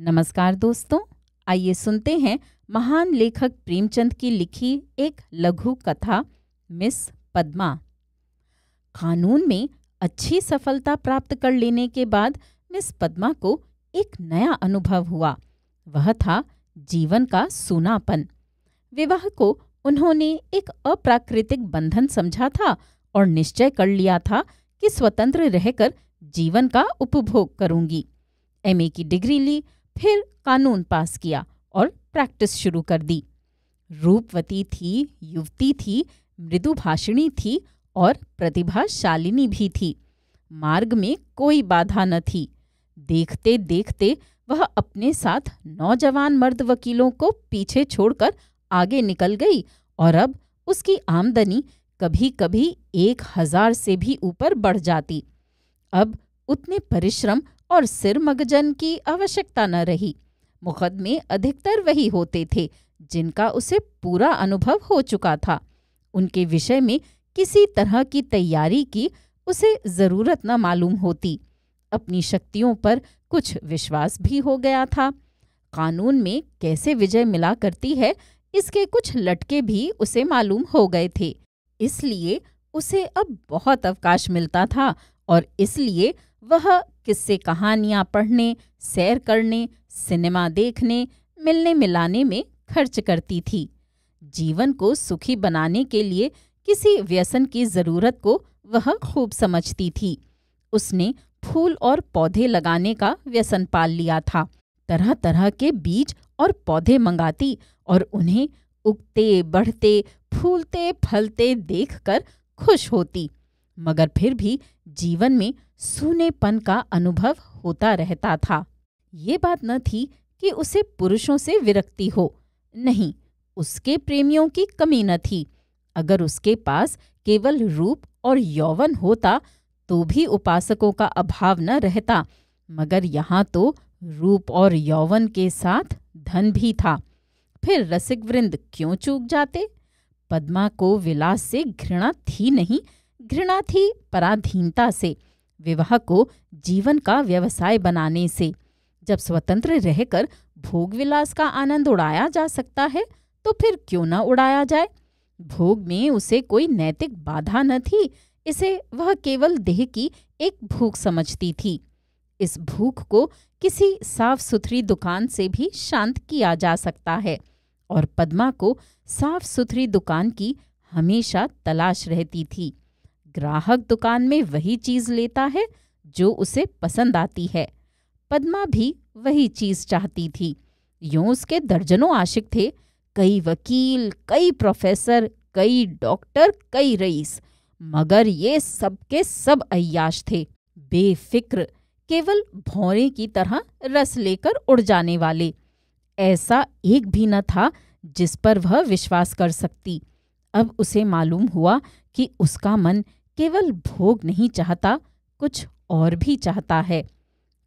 नमस्कार दोस्तों आइए सुनते हैं महान लेखक प्रेमचंद की लिखी एक लघु कथा मिस पद्मा कानून में अच्छी सफलता प्राप्त कर लेने के बाद मिस पद्मा को एक नया अनुभव हुआ वह था जीवन का सूनापन विवाह को उन्होंने एक अप्राकृतिक बंधन समझा था और निश्चय कर लिया था कि स्वतंत्र रहकर जीवन का उपभोग करूंगी एमए की डिग्री ली फिर कानून पास किया और प्रैक्टिस शुरू कर दी रूपवती थी युवती थी मृदुभाषिणी थी और प्रतिभाशालिनी भी थी मार्ग में कोई बाधा न थी देखते देखते वह अपने साथ नौजवान मर्द वकीलों को पीछे छोड़कर आगे निकल गई और अब उसकी आमदनी कभी कभी एक हजार से भी ऊपर बढ़ जाती अब उतने परिश्रम और सिर मगजन की आवश्यकता न रही मुकदमे अधिकतर वही होते थे जिनका उसे पूरा अनुभव हो चुका था उनके विषय में किसी तरह की तैयारी की उसे जरूरत न मालूम होती अपनी शक्तियों पर कुछ विश्वास भी हो गया था कानून में कैसे विजय मिला करती है इसके कुछ लटके भी उसे मालूम हो गए थे इसलिए उसे अब बहुत अवकाश मिलता था और इसलिए वह किससे कहानियाँ पढ़ने सैर करने सिनेमा देखने मिलने मिलाने में खर्च करती थी जीवन को सुखी बनाने के लिए किसी व्यसन की ज़रूरत को वह खूब समझती थी उसने फूल और पौधे लगाने का व्यसन पाल लिया था तरह तरह के बीज और पौधे मंगाती और उन्हें उगते बढ़ते फूलते फलते देखकर खुश होती मगर फिर भी जीवन में सूनेपन का अनुभव होता रहता था ये बात न थी कि उसे पुरुषों से विरक्ति हो नहीं उसके प्रेमियों की कमी न थी अगर उसके पास केवल रूप और यौवन होता तो भी उपासकों का अभाव न रहता मगर यहाँ तो रूप और यौवन के साथ धन भी था फिर रसिक वृंद क्यों चूक जाते पद्मा को विलास से घृणा थी नहीं घृणा थी पराधीनता से विवाह को जीवन का व्यवसाय बनाने से जब स्वतंत्र रहकर भोग विलास का आनंद उड़ाया जा सकता है तो फिर क्यों न उड़ाया जाए भोग में उसे कोई नैतिक बाधा न थी इसे वह केवल देह की एक भूख समझती थी इस भूख को किसी साफ सुथरी दुकान से भी शांत किया जा सकता है और पद्मा को साफ सुथरी दुकान की हमेशा तलाश रहती थी ग्राहक दुकान में वही चीज़ लेता है जो उसे पसंद आती है पद्मा भी वही चीज़ चाहती थी यूं उसके दर्जनों आशिक थे कई वकील कई प्रोफेसर कई डॉक्टर कई रईस मगर ये सबके सब अयाश थे बेफिक्र केवल भौरे की तरह रस लेकर उड़ जाने वाले ऐसा एक भी न था जिस पर वह विश्वास कर सकती अब उसे मालूम हुआ कि उसका मन केवल भोग नहीं चाहता कुछ और भी चाहता है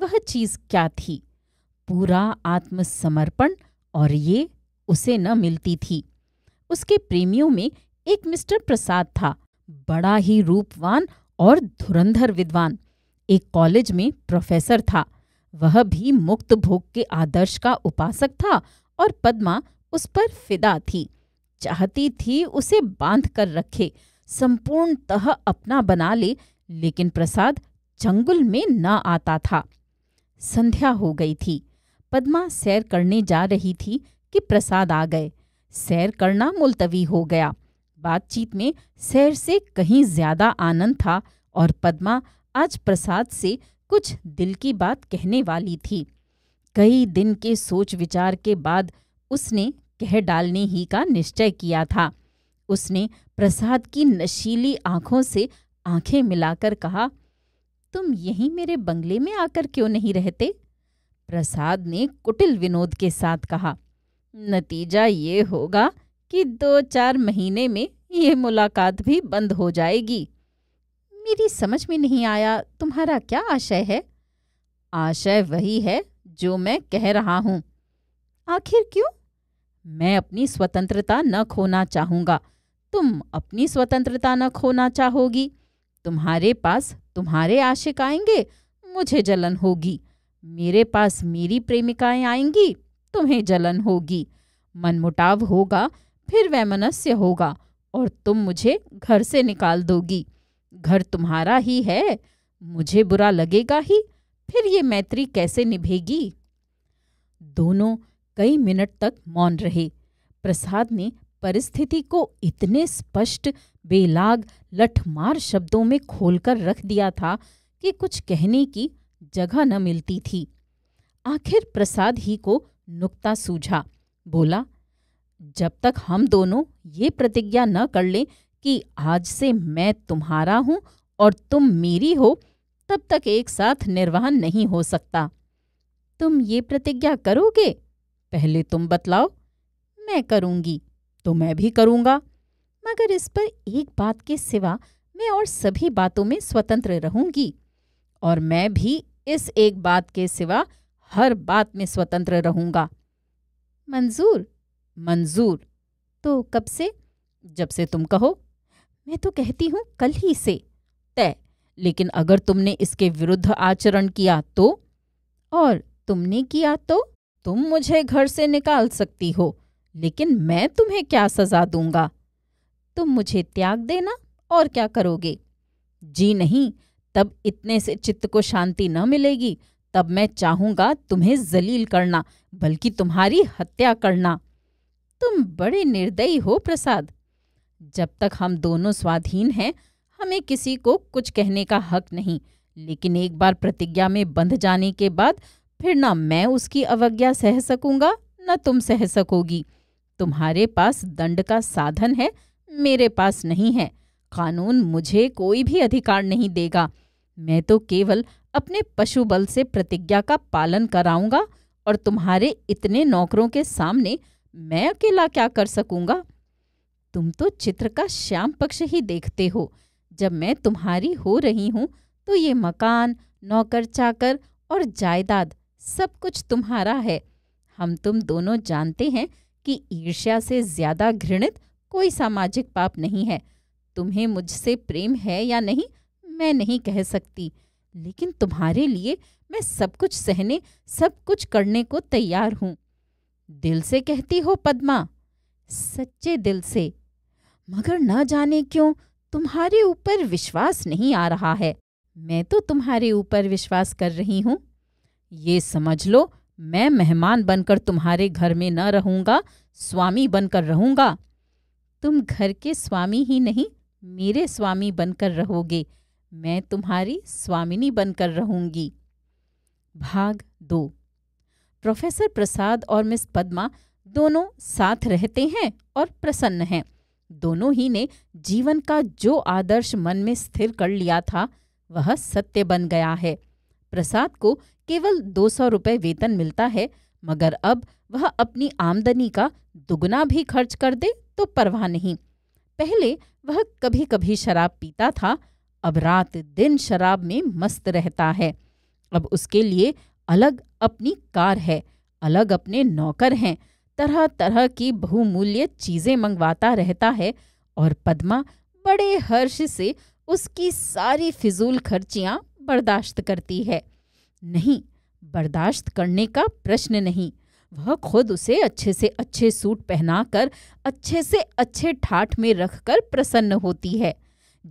वह चीज क्या थी पूरा आत्मसमर्पण और ये उसे न मिलती थी उसके प्रेमियों में एक मिस्टर प्रसाद था बड़ा ही रूपवान और धुरंधर विद्वान एक कॉलेज में प्रोफेसर था वह भी मुक्त भोग के आदर्श का उपासक था और पद्मा उस पर फिदा थी चाहती थी उसे बांध कर रखे संपूर्णतः अपना बना ले लेकिन प्रसाद जंगल में न आता था संध्या हो गई थी पद्मा सैर करने जा रही थी कि प्रसाद आ गए सैर करना मुलतवी हो गया बातचीत में सैर से कहीं ज्यादा आनंद था और पद्मा आज प्रसाद से कुछ दिल की बात कहने वाली थी कई दिन के सोच विचार के बाद उसने कह डालने ही का निश्चय किया था उसने प्रसाद की नशीली आंखों से आंखें मिलाकर कहा तुम यही मेरे बंगले में आकर क्यों नहीं रहते प्रसाद ने कुटिल विनोद के साथ कहा नतीजा ये होगा कि दो चार महीने में ये मुलाकात भी बंद हो जाएगी मेरी समझ में नहीं आया तुम्हारा क्या आशय है आशय वही है जो मैं कह रहा हूं आखिर क्यों मैं अपनी स्वतंत्रता न खोना चाहूंगा तुम अपनी स्वतंत्रता न खोना चाहोगी तुम्हारे पास तुम्हारे आशिक आएंगे मुझे जलन होगी मेरे पास मेरी प्रेमिकाएं आएंगी तुम्हें जलन होगी मनमुटाव होगा फिर वैमनस्य होगा और तुम मुझे घर से निकाल दोगी घर तुम्हारा ही है मुझे बुरा लगेगा ही फिर ये मैत्री कैसे निभेगी दोनों कई मिनट तक मौन रहे प्रसाद ने परिस्थिति को इतने स्पष्ट बेलाग लठमार शब्दों में खोलकर रख दिया था कि कुछ कहने की जगह न मिलती थी आखिर प्रसाद ही को नुक्ता सूझा बोला जब तक हम दोनों ये प्रतिज्ञा न कर लें कि आज से मैं तुम्हारा हूं और तुम मेरी हो तब तक एक साथ निर्वाह नहीं हो सकता तुम ये प्रतिज्ञा करोगे पहले तुम बतलाओ मैं करूंगी तो मैं भी करूँगा मगर इस पर एक बात के सिवा मैं और सभी बातों में स्वतंत्र रहूंगी और मैं भी इस एक बात के सिवा हर बात में स्वतंत्र रहूंगा मंजूर मंजूर तो कब से जब से तुम कहो मैं तो कहती हूँ कल ही से तय लेकिन अगर तुमने इसके विरुद्ध आचरण किया तो और तुमने किया तो तुम मुझे घर से निकाल सकती हो लेकिन मैं तुम्हें क्या सजा दूंगा तुम मुझे त्याग देना और क्या करोगे जी नहीं तब इतने से चित्त को शांति न मिलेगी तब मैं चाहूंगा तुम्हें जलील करना बल्कि तुम्हारी हत्या करना तुम बड़े निर्दयी हो प्रसाद जब तक हम दोनों स्वाधीन हैं हमें किसी को कुछ कहने का हक नहीं लेकिन एक बार प्रतिज्ञा में बंध जाने के बाद फिर न मैं उसकी अवज्ञा सह सकूंगा न तुम सह सकोगी तुम्हारे पास दंड का साधन है मेरे पास नहीं है कानून मुझे कोई भी अधिकार नहीं देगा मैं तो केवल अपने पशु बल से प्रतिज्ञा का पालन कराऊंगा और तुम्हारे इतने नौकरों के सामने मैं अकेला क्या कर सकूंगा तुम तो चित्र का श्याम पक्ष ही देखते हो जब मैं तुम्हारी हो रही हूं तो ये मकान नौकर चाकर और जायदाद सब कुछ तुम्हारा है हम तुम दोनों जानते हैं कि ईर्ष्या से ज्यादा घृणित कोई सामाजिक पाप नहीं है तुम्हें मुझसे प्रेम है या नहीं मैं नहीं कह सकती लेकिन तुम्हारे लिए मैं सब कुछ सहने सब कुछ करने को तैयार हूँ दिल से कहती हो पद्मा सच्चे दिल से मगर न जाने क्यों तुम्हारे ऊपर विश्वास नहीं आ रहा है मैं तो तुम्हारे ऊपर विश्वास कर रही हूँ ये समझ लो मैं मेहमान बनकर तुम्हारे घर में न रहूंगा स्वामी बनकर रहूंगा तुम घर के स्वामी ही नहीं मेरे स्वामी बनकर रहोगे मैं तुम्हारी स्वामिनी बनकर रहूंगी भाग दो प्रोफेसर प्रसाद और मिस पद्मा दोनों साथ रहते हैं और प्रसन्न हैं दोनों ही ने जीवन का जो आदर्श मन में स्थिर कर लिया था वह सत्य बन गया है प्रसाद को केवल दो सौ रुपये वेतन मिलता है मगर अब वह अपनी आमदनी का दुगना भी खर्च कर दे तो परवाह नहीं पहले वह कभी कभी शराब पीता था अब रात दिन शराब में मस्त रहता है अब उसके लिए अलग अपनी कार है अलग अपने नौकर हैं तरह तरह की बहुमूल्य चीज़ें मंगवाता रहता है और पद्मा बड़े हर्ष से उसकी सारी फिजूल खर्चियाँ बर्दाश्त करती है नहीं बर्दाश्त करने का प्रश्न नहीं वह खुद उसे अच्छे से अच्छे सूट पहनाकर अच्छे से अच्छे ठाठ में रखकर प्रसन्न होती है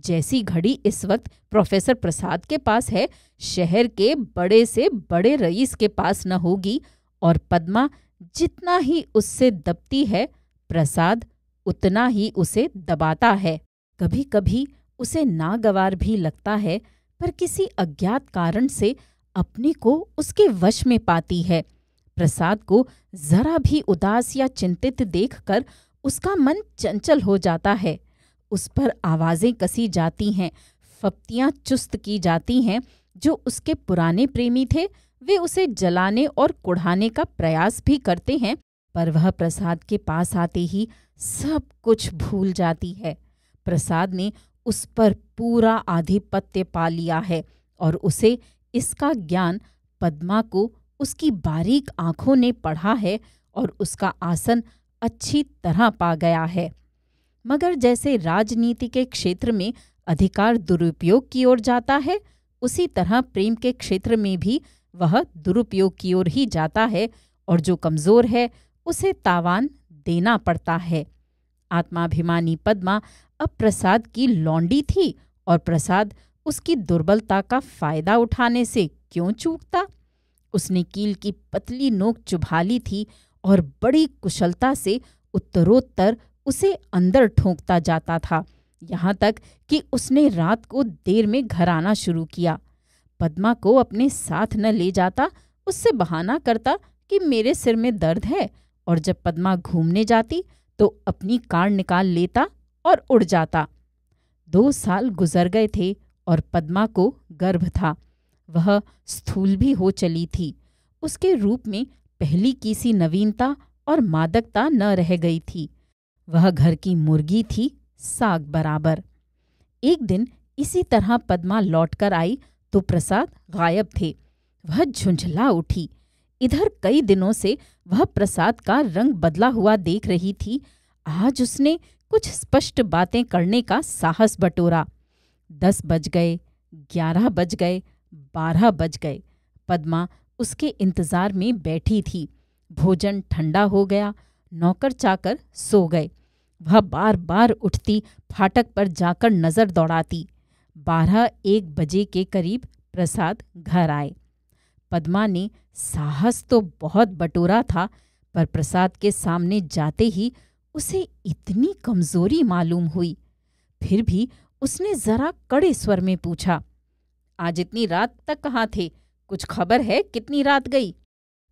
जैसी घड़ी इस वक्त प्रोफेसर प्रसाद के पास है शहर के बड़े से बड़े रईस के पास न होगी और पद्मा जितना ही उससे दबती है प्रसाद उतना ही उसे दबाता है कभी कभी उसे नागवार भी लगता है पर किसी अज्ञात कारण से अपने को उसके वश में पाती है प्रसाद को जरा भी उदास या चिंतित देखकर उसका मन चंचल हो जाता है उस पर आवाज़ें कसी जाती हैं फप्तियां चुस्त की जाती हैं जो उसके पुराने प्रेमी थे वे उसे जलाने और कुढ़ाने का प्रयास भी करते हैं पर वह प्रसाद के पास आते ही सब कुछ भूल जाती है प्रसाद ने उस पर पूरा आधिपत्य पा लिया है और उसे इसका ज्ञान पद्मा को उसकी बारीक आंखों ने पढ़ा है और उसका आसन अच्छी तरह पा गया है मगर जैसे राजनीति के क्षेत्र में अधिकार दुरुपयोग की ओर जाता है उसी तरह प्रेम के क्षेत्र में भी वह दुरुपयोग की ओर ही जाता है और जो कमज़ोर है उसे तावान देना पड़ता है आत्माभिमानी पद्मा अब प्रसाद की लौंडी थी और प्रसाद उसकी दुर्बलता का फायदा उठाने से क्यों चूकता उसने कील की पतली नोक चुभा ली थी और बड़ी कुशलता से उत्तरोत्तर उसे अंदर ठोंकता जाता था यहाँ तक कि उसने रात को देर में घर आना शुरू किया पद्मा को अपने साथ न ले जाता उससे बहाना करता कि मेरे सिर में दर्द है और जब पद्मा घूमने जाती तो अपनी कार निकाल लेता और उड़ जाता दो साल गुजर गए थे और पद्मा को गर्भ था वह स्थूल भी हो चली थी उसके रूप में पहली किसी नवीनता और मादकता न रह गई थी वह घर की मुर्गी थी साग बराबर एक दिन इसी तरह पद्मा लौटकर आई तो प्रसाद गायब थे वह झुंझला उठी इधर कई दिनों से वह प्रसाद का रंग बदला हुआ देख रही थी आज उसने कुछ स्पष्ट बातें करने का साहस बटोरा दस बज गए ग्यारह बज गए बारह बज गए पद्मा उसके इंतज़ार में बैठी थी भोजन ठंडा हो गया नौकर चाकर सो गए वह बार बार उठती फाटक पर जाकर नज़र दौड़ाती बारह एक बजे के करीब प्रसाद घर आए पद्मा ने साहस तो बहुत बटोरा था पर प्रसाद के सामने जाते ही उसे इतनी कमज़ोरी मालूम हुई फिर भी उसने जरा कड़े स्वर में पूछा आज इतनी रात तक कहाँ थे कुछ खबर है कितनी रात गई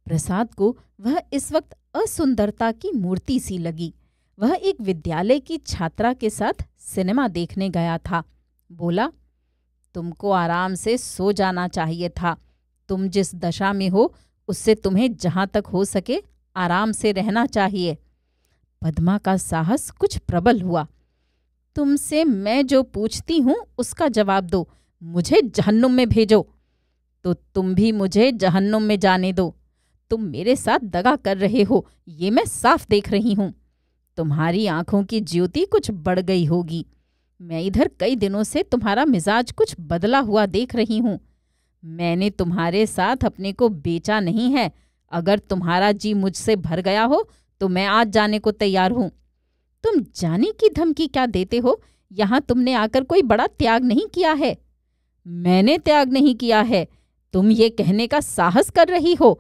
प्रसाद को वह इस वक्त असुंदरता की मूर्ति सी लगी वह एक विद्यालय की छात्रा के साथ सिनेमा देखने गया था बोला तुमको आराम से सो जाना चाहिए था तुम जिस दशा में हो उससे तुम्हें जहाँ तक हो सके आराम से रहना चाहिए पद्मा का साहस कुछ प्रबल हुआ तुमसे मैं जो पूछती हूँ उसका जवाब दो मुझे जहन्नुम में भेजो तो तुम भी मुझे जहन्नुम में जाने दो तुम मेरे साथ दगा कर रहे हो ये मैं साफ देख रही हूँ तुम्हारी आंखों की ज्योति कुछ बढ़ गई होगी मैं इधर कई दिनों से तुम्हारा मिजाज कुछ बदला हुआ देख रही हूँ मैंने तुम्हारे साथ अपने को बेचा नहीं है अगर तुम्हारा जी मुझसे भर गया हो तो मैं आज जाने को तैयार हूँ तुम जाने की धमकी क्या देते हो यहाँ तुमने आकर कोई बड़ा त्याग नहीं किया है मैंने त्याग नहीं किया है तुम ये कहने का साहस कर रही हो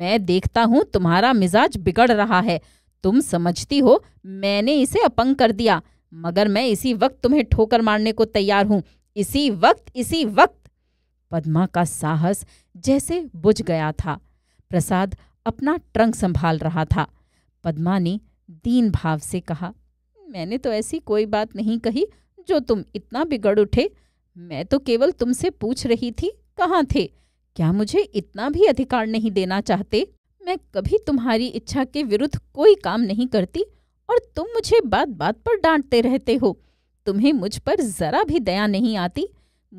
मैं देखता हूँ तुम्हारा मिजाज बिगड़ रहा है तुम समझती हो मैंने इसे अपंग कर दिया मगर मैं इसी वक्त तुम्हें ठोकर मारने को तैयार हूँ इसी वक्त इसी वक्त पद्मा का साहस जैसे बुझ गया था प्रसाद अपना ट्रंक संभाल रहा था पद्मा ने दीन भाव से कहा मैंने तो ऐसी कोई बात नहीं कही जो तुम इतना बिगड़ उठे मैं तो केवल तुमसे पूछ रही थी कहाँ थे क्या मुझे इतना भी अधिकार नहीं देना चाहते मैं कभी तुम्हारी इच्छा के विरुद्ध कोई काम नहीं करती और तुम मुझे बात बात पर डांटते रहते हो तुम्हें मुझ पर जरा भी दया नहीं आती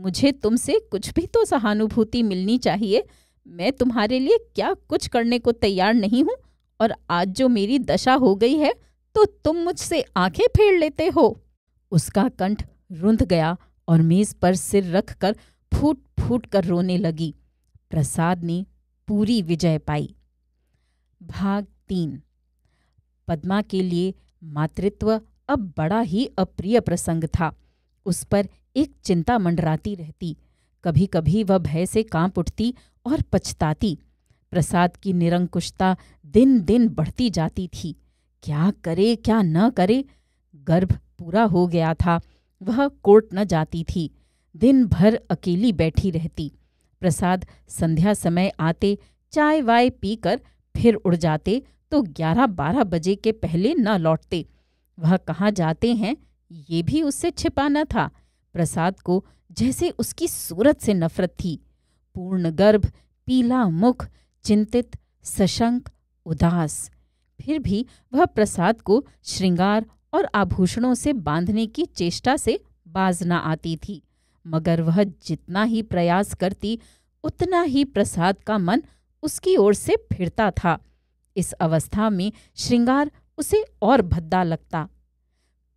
मुझे तुमसे कुछ भी तो सहानुभूति मिलनी चाहिए मैं तुम्हारे लिए क्या कुछ करने को तैयार नहीं हूँ और आज जो मेरी दशा हो गई है तो तुम मुझसे आंखें फेर लेते हो उसका कंठ रुंध गया और मेज पर सिर रखकर फूट फूट कर रोने लगी प्रसाद ने पूरी विजय पाई भाग तीन पद्मा के लिए मातृत्व अब बड़ा ही अप्रिय प्रसंग था उस पर एक चिंता मंडराती रहती कभी कभी वह भय से कांप उठती और पछताती प्रसाद की निरंकुशता दिन दिन बढ़ती जाती थी क्या करे क्या न करे गर्भ पूरा हो गया था वह कोर्ट न जाती थी दिन भर अकेली बैठी रहती प्रसाद संध्या समय आते चाय वाय पीकर फिर उड़ जाते तो ग्यारह बारह बजे के पहले न लौटते वह कहाँ जाते हैं ये भी उससे छिपाना था प्रसाद को जैसे उसकी सूरत से नफरत थी पूर्ण गर्भ पीला मुख चिंतित सशंक उदास फिर भी वह प्रसाद को श्रृंगार और आभूषणों से बांधने की चेष्टा से बाज ना आती थी मगर वह जितना ही प्रयास करती उतना ही प्रसाद का मन उसकी ओर से फिरता था इस अवस्था में श्रृंगार उसे और भद्दा लगता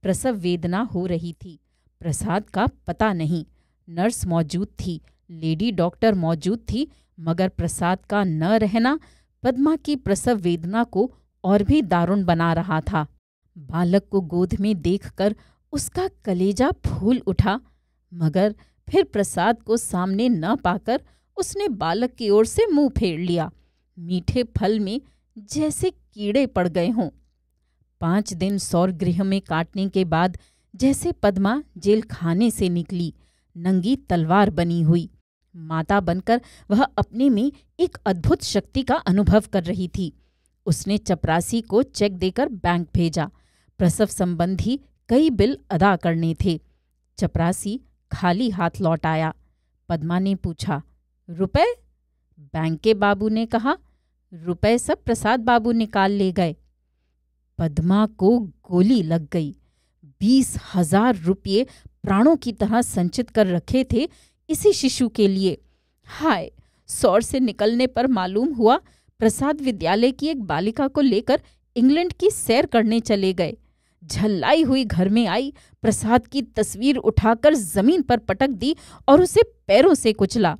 प्रसव वेदना हो रही थी प्रसाद का पता नहीं नर्स मौजूद थी लेडी डॉक्टर मौजूद थी मगर प्रसाद का न रहना पद्मा की प्रसव वेदना को और भी दारुण बना रहा था बालक को गोद में देखकर उसका कलेजा फूल उठा मगर फिर प्रसाद को सामने न पाकर उसने बालक की ओर से मुंह फेर लिया मीठे फल में जैसे कीड़े पड़ गए हों पांच दिन सौर गृह में काटने के बाद जैसे पद्मा जेल खाने से निकली नंगी तलवार बनी हुई माता बनकर वह अपने में एक अद्भुत शक्ति का अनुभव कर रही थी उसने चपरासी को चेक देकर बैंक भेजा प्रसव संबंधी कई बिल अदा करने थे चपरासी खाली हाथ लौट आया पद्मा ने पूछा रुपए बैंक के बाबू ने कहा रुपए सब प्रसाद बाबू निकाल ले गए पद्मा को गोली लग गई बीस हजार रुपये प्राणों की तरह संचित कर रखे थे इसी शिशु के लिए हाय सौर से निकलने पर मालूम हुआ प्रसाद विद्यालय की एक बालिका को लेकर इंग्लैंड की सैर करने चले गए झल्लाई हुई घर में आई प्रसाद की तस्वीर उठाकर जमीन पर पटक दी और उसे पैरों से कुचला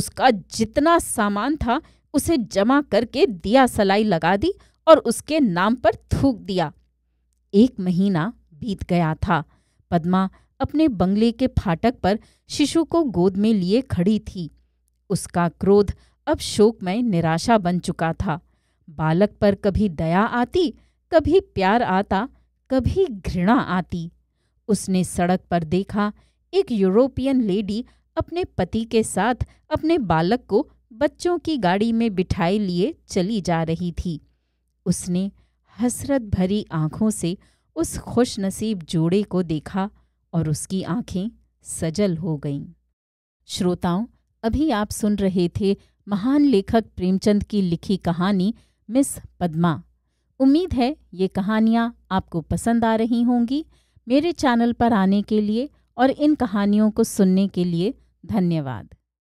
उसका जितना सामान था उसे जमा करके दिया सलाई लगा दी और उसके नाम पर थूक दिया एक महीना बीत गया था पद्मा अपने बंगले के फाटक पर शिशु को गोद में लिए खड़ी थी उसका क्रोध अब शोकमय निराशा बन चुका था बालक पर कभी दया आती कभी प्यार आता कभी घृणा आती उसने सड़क पर देखा एक यूरोपियन लेडी अपने पति के साथ अपने बालक को बच्चों की गाड़ी में बिठाए लिए चली जा रही थी उसने हसरत भरी आंखों से उस खुशनसीब जोड़े को देखा और उसकी आंखें सजल हो गईं श्रोताओं अभी आप सुन रहे थे महान लेखक प्रेमचंद की लिखी कहानी मिस पद्मा उम्मीद है ये कहानियाँ आपको पसंद आ रही होंगी मेरे चैनल पर आने के लिए और इन कहानियों को सुनने के लिए धन्यवाद